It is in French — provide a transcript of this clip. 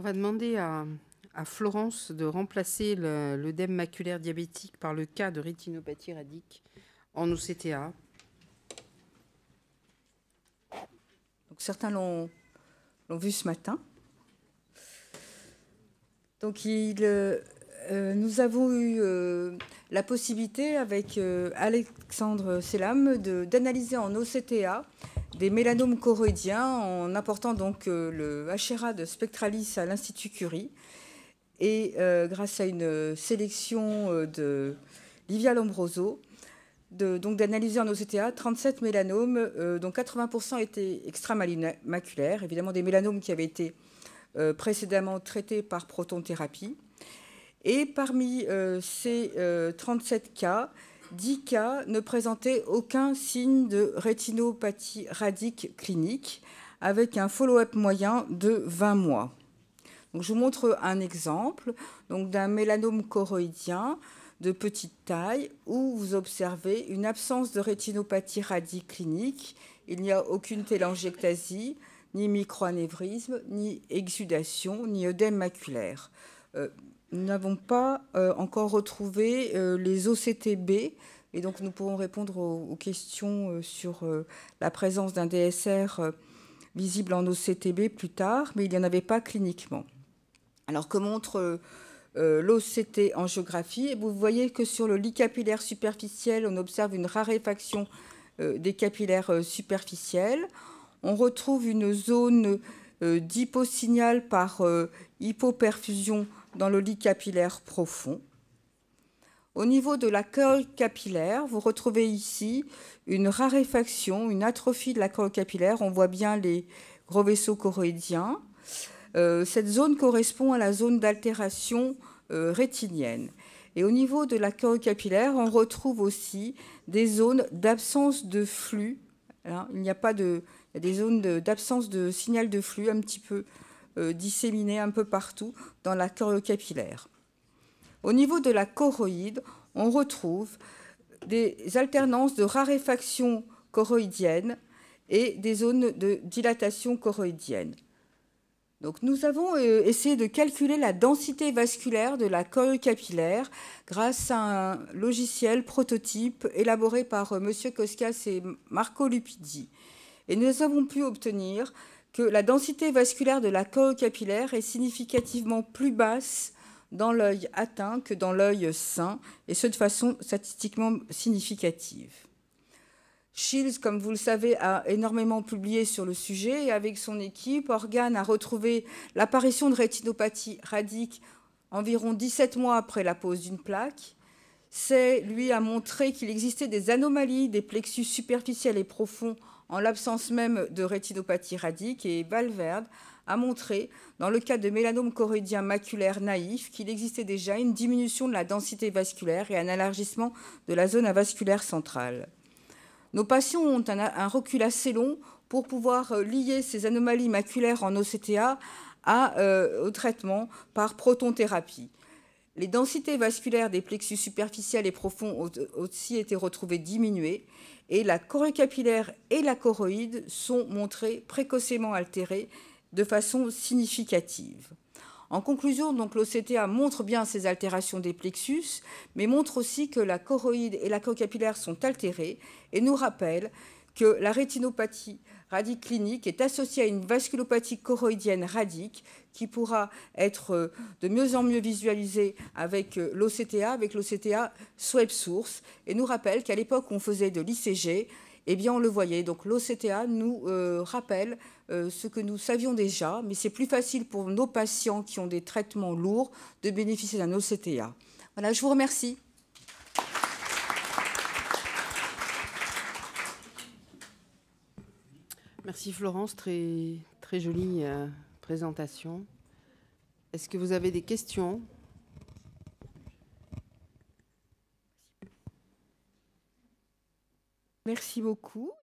On va demander à, Florence de remplacer l'œdème maculaire diabétique par le cas de rétinopathie radique en OCTA. Donc certains l'ont vu ce matin. Donc euh, euh, nous avons eu euh, la possibilité avec Alexandre Selam d'analyser en OCTA des mélanomes choroïdiens en apportant donc euh, le HRA de Spectralis à l'Institut Curie. Et euh, grâce à une euh, sélection de Livia Lombroso, donc d'analyser en OCTA 37 mélanomes, dont 80% étaient extra-maculaires, évidemment des mélanomes qui avaient été précédemment traités par protonthérapie. Et parmi ces 37 cas, 10 cas ne présentaient aucun signe de rétinopathie radique clinique avec un follow-up moyen de 20 mois. Donc, je vous montre un exemple d'un mélanome choroïdien de petite taille où vous observez une absence de rétinopathie radique clinique. Il n'y a aucune télangiectasie, ni microanévrisme, ni exudation, ni œdème maculaire. Euh, nous n'avons pas euh, encore retrouvé euh, les OCTB. Et donc, nous pourrons répondre aux, questions euh, sur la présence d'un DSR visible en OCTB plus tard, mais il n'y en avait pas cliniquement. Alors, que montre l'OCT en géographie eh, Vous voyez que sur le lit capillaire superficiel, on observe une raréfaction des capillaires superficiels. On retrouve une zone d'hyposignal par hypoperfusion dans le lit capillaire profond. Au niveau de la colle capillaire, vous retrouvez ici une raréfaction, une atrophie de la colle capillaire. On voit bien les gros vaisseaux choroïdiens. Euh, cette zone correspond à la zone d'altération euh, rétinienne. Et au niveau de la colle capillaire, on retrouve aussi des zones d'absence de flux. Hein, il n'y a pas y a des zones d'absence de signal de flux un petit peu euh, disséminés un peu partout dans la choriocapillaire. Au niveau de la choroïde, on retrouve des alternances de raréfaction choroïdienne et des zones de dilatation choroïdienne. Donc nous avons euh, essayé de calculer la densité vasculaire de la choriocapillaire grâce à un logiciel prototype élaboré par euh, M. Koskas et Marco Lupidi. Et nous avons pu obtenir que la densité vasculaire de la coque capillaire est significativement plus basse dans l'œil atteint que dans l'œil sain, et ce de façon statistiquement significative. Shields, comme vous le savez, a énormément publié sur le sujet et avec son équipe, Organ a retrouvé l'apparition de rétinopathie radique environ 17 mois après la pose d'une plaque. C'est lui a montré qu'il existait des anomalies des plexus superficiels et profonds en l'absence même de rétinopathie radique, et Valverde a montré, dans le cas de mélanome corridien maculaire naïf, qu'il existait déjà une diminution de la densité vasculaire et un élargissement de la zone avasculaire centrale. Nos patients ont un, recul assez long pour pouvoir euh, lier ces anomalies maculaires en OCTA euh, au traitement par protonthérapie. Les densités vasculaires des plexus superficiels et profonds ont aussi été retrouvées diminuées et la corée capillaire et la choroïde sont montrées précocement altérées de façon significative. En conclusion, donc l'OCTA montre bien ces altérations des plexus, mais montre aussi que la choroïde et la corée sont altérées et nous rappelle que la rétinopathie radique clinique est associée à une vasculopathie choroïdienne radique qui pourra être euh, de mieux en mieux visualisée avec euh, l'OCTA, avec l'OCTA Sweb Source, et nous rappelle qu'à l'époque on faisait de l'ICG, et eh bien on le voyait. Donc l'OCTA nous euh, rappelle ce que nous savions déjà, mais c'est plus facile pour nos patients qui ont des traitements lourds de bénéficier d'un OCTA. Voilà, je vous remercie. Merci Florence, très, très jolie euh, présentation. Est-ce que vous avez des questions Merci beaucoup.